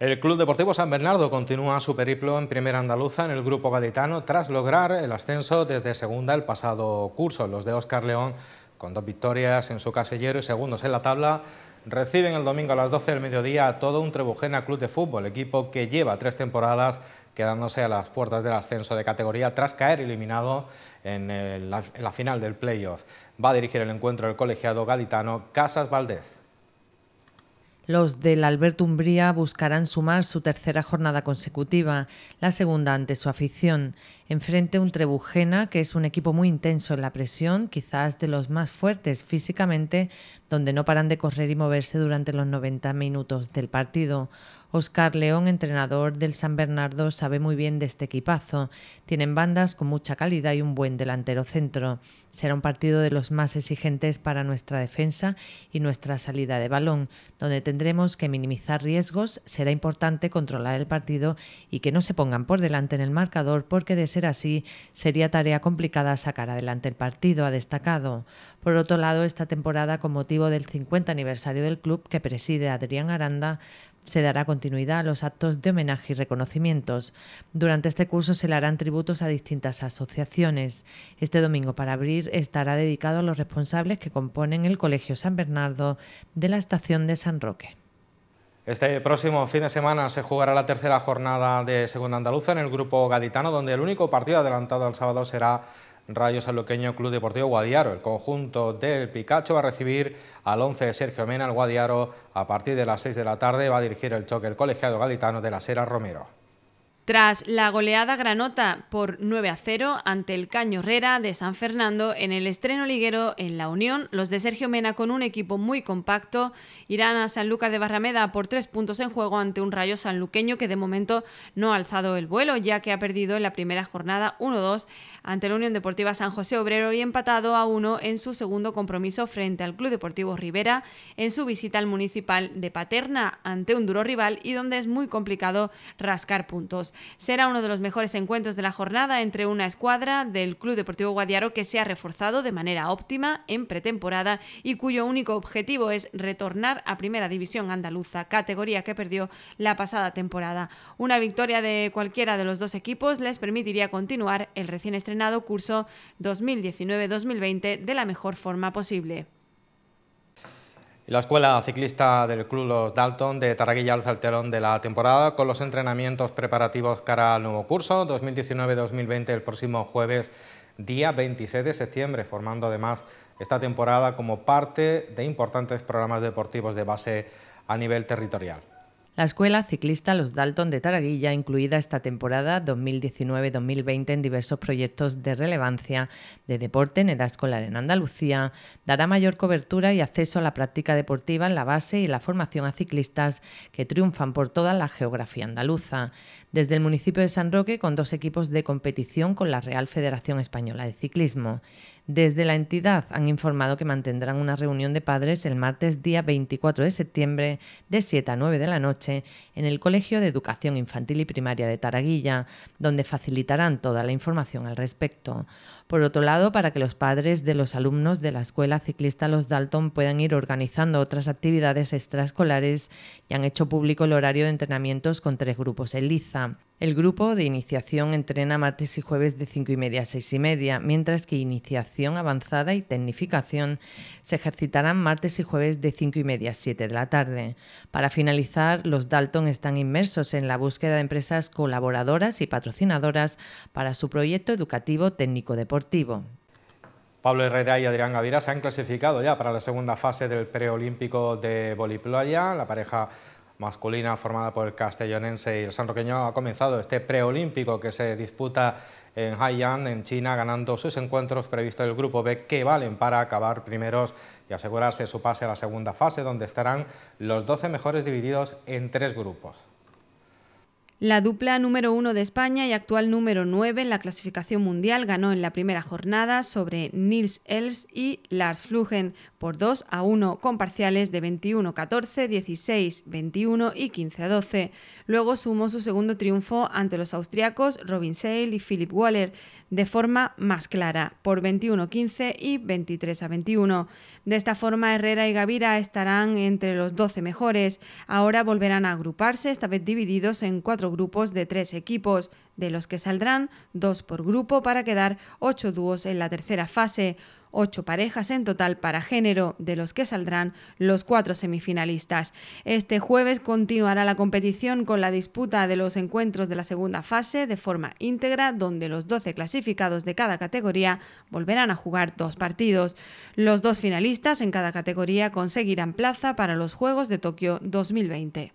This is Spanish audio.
El Club Deportivo San Bernardo continúa su periplo en Primera Andaluza en el Grupo Gaditano tras lograr el ascenso desde segunda el pasado curso. Los de Óscar León, con dos victorias en su casillero y segundos en la tabla, reciben el domingo a las 12 del mediodía a todo un Trebujena Club de Fútbol, equipo que lleva tres temporadas quedándose a las puertas del ascenso de categoría tras caer eliminado en, la final del playoff. Va a dirigir el encuentro el colegiado gaditano Casas Valdez. Los del Alberto Umbría buscarán sumar su tercera jornada consecutiva, la segunda ante su afición enfrente un Trebujena, que es un equipo muy intenso en la presión, quizás de los más fuertes físicamente, donde no paran de correr y moverse durante los 90 minutos del partido. Oscar León, entrenador del San Bernardo, sabe muy bien de este equipazo. Tienen bandas con mucha calidad y un buen delantero centro. Será un partido de los más exigentes para nuestra defensa y nuestra salida de balón, donde tendremos que minimizar riesgos, será importante controlar el partido y que no se pongan por delante en el marcador porque así, sería tarea complicada sacar adelante el partido, ha destacado. Por otro lado, esta temporada, con motivo del 50 aniversario del club que preside Adrián Aranda, se dará continuidad a los actos de homenaje y reconocimientos. Durante este curso se le harán tributos a distintas asociaciones. Este domingo para abrir estará dedicado a los responsables que componen el Colegio San Bernardo de la Estación de San Roque. Este próximo fin de semana se jugará la tercera jornada de Segunda Andaluza en el grupo gaditano, donde el único partido adelantado al sábado será Rayo Sanluqueño Club Deportivo Guadiaro. El conjunto del Picacho va a recibir al 11 Sergio Mena, el Guadiaro, a partir de las 6 de la tarde va a dirigir el choque el colegiado gaditano de la Sera Romero tras la goleada granota por 9 a 0 ante el Caño Herrera de San Fernando en el estreno liguero en La Unión, los de Sergio Mena con un equipo muy compacto irán a San Lucas de Barrameda por tres puntos en juego ante un Rayo sanluqueño que de momento no ha alzado el vuelo ya que ha perdido en la primera jornada 1-2 ante la Unión Deportiva San José Obrero y empatado a 1 en su segundo compromiso frente al Club Deportivo Rivera en su visita al municipal de Paterna ante un duro rival y donde es muy complicado rascar puntos. Será uno de los mejores encuentros de la jornada entre una escuadra del Club Deportivo Guadiaro que se ha reforzado de manera óptima en pretemporada y cuyo único objetivo es retornar a Primera División Andaluza, categoría que perdió la pasada temporada. Una victoria de cualquiera de los dos equipos les permitiría continuar el recién estrenado curso 2019-2020 de la mejor forma posible. La escuela ciclista del Club Los Dalton de taraguilla al el de la temporada con los entrenamientos preparativos para el nuevo curso 2019-2020 el próximo jueves día 26 de septiembre, formando además esta temporada como parte de importantes programas deportivos de base a nivel territorial. La escuela ciclista Los Dalton de Taraguilla, incluida esta temporada 2019-2020 en diversos proyectos de relevancia de deporte en edad escolar en Andalucía, dará mayor cobertura y acceso a la práctica deportiva en la base y la formación a ciclistas que triunfan por toda la geografía andaluza. Desde el municipio de San Roque, con dos equipos de competición con la Real Federación Española de Ciclismo. Desde la entidad han informado que mantendrán una reunión de padres el martes día 24 de septiembre de 7 a 9 de la noche en el Colegio de Educación Infantil y Primaria de Taraguilla, donde facilitarán toda la información al respecto. Por otro lado, para que los padres de los alumnos de la Escuela Ciclista Los Dalton puedan ir organizando otras actividades extraescolares, ya han hecho público el horario de entrenamientos con tres grupos en Liza. El grupo de iniciación entrena martes y jueves de 5 y media a 6 y media, mientras que iniciación avanzada y tecnificación se ejercitarán martes y jueves de 5 y media a 7 de la tarde. Para finalizar, los Dalton están inmersos en la búsqueda de empresas colaboradoras y patrocinadoras para su proyecto educativo técnico-deportivo. Pablo Herrera y Adrián Gavira se han clasificado ya para la segunda fase del preolímpico de Voliplaya. La pareja masculina formada por el castellonense y el sanroqueño ha comenzado este preolímpico que se disputa en Haiyan, en China, ganando sus encuentros previstos del Grupo B que valen para acabar primeros y asegurarse su pase a la segunda fase, donde estarán los 12 mejores divididos en tres grupos. La dupla número uno de España y actual número 9 en la clasificación mundial ganó en la primera jornada sobre Nils Els y Lars Flugen por 2 a 1 con parciales de 21-14, 16-21 y 15-12. Luego sumó su segundo triunfo ante los austriacos Robin Sale y Philip Waller de forma más clara, por 21-15 y 23-21. a De esta forma, Herrera y Gavira estarán entre los 12 mejores. Ahora volverán a agruparse, esta vez divididos en cuatro grupos de tres equipos, de los que saldrán dos por grupo para quedar ocho dúos en la tercera fase ocho parejas en total para género, de los que saldrán los cuatro semifinalistas. Este jueves continuará la competición con la disputa de los encuentros de la segunda fase de forma íntegra, donde los 12 clasificados de cada categoría volverán a jugar dos partidos. Los dos finalistas en cada categoría conseguirán plaza para los Juegos de Tokio 2020.